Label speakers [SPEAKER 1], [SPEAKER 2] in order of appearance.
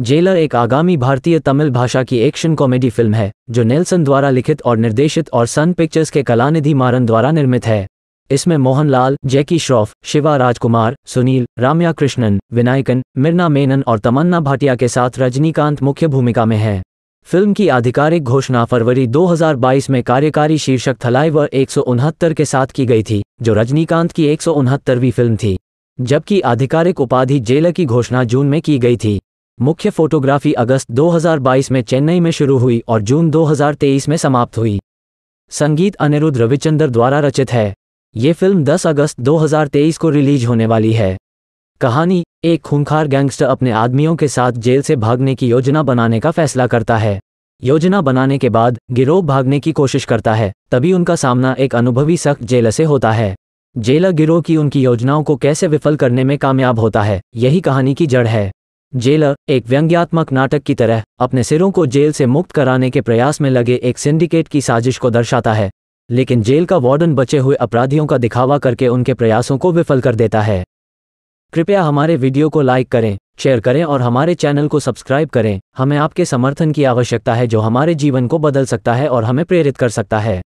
[SPEAKER 1] jailer एक आगामी भारतीय तमिल भाषा की एक्शन कॉमेडी फिल्म है जो नेल्सन द्वारा लिखित और निर्देशित और सन पिक्चर्स के कलानिधि मारन द्वारा निर्मित है इसमें मोहनलाल जैकी श्रॉफ शिवा राजकुमार सुनील राम्या कृष्णन विनायकन मिर्ना मेनन और तमन्ना भाटिया के साथ रजनीकांत मुख्य भूमिका में है फिल्म की आधिकारिक घोषणा फरवरी 2022 में कार्यकारी शीर्षक थलाई व एक के साथ की गई थी जो रजनीकांत की एक फिल्म थी जबकि आधिकारिक उपाधि जेलर की घोषणा जून में की गई थी मुख्य फोटोग्राफी अगस्त 2022 में चेन्नई में शुरू हुई और जून 2023 में समाप्त हुई संगीत अनिरुद्ध रविचंद्र द्वारा रचित है ये फिल्म 10 अगस्त 2023 को रिलीज होने वाली है कहानी एक खूंखार गैंगस्टर अपने आदमियों के साथ जेल से भागने की योजना बनाने का फैसला करता है योजना बनाने के बाद गिरोह भागने की कोशिश करता है तभी उनका सामना एक अनुभवी सख्त जेल से होता है जेलर गिरोह की उनकी योजनाओं को कैसे विफल करने में कामयाब होता है यही कहानी की जड़ है जेलर एक व्यंग्यात्मक नाटक की तरह अपने सिरों को जेल से मुक्त कराने के प्रयास में लगे एक सिंडिकेट की साजिश को दर्शाता है लेकिन जेल का वार्डन बचे हुए अपराधियों का दिखावा करके उनके प्रयासों को विफल कर देता है कृपया हमारे वीडियो को लाइक करें शेयर करें और हमारे चैनल को सब्सक्राइब करें हमें आपके समर्थन की आवश्यकता है जो हमारे जीवन को बदल सकता है और हमें प्रेरित कर सकता है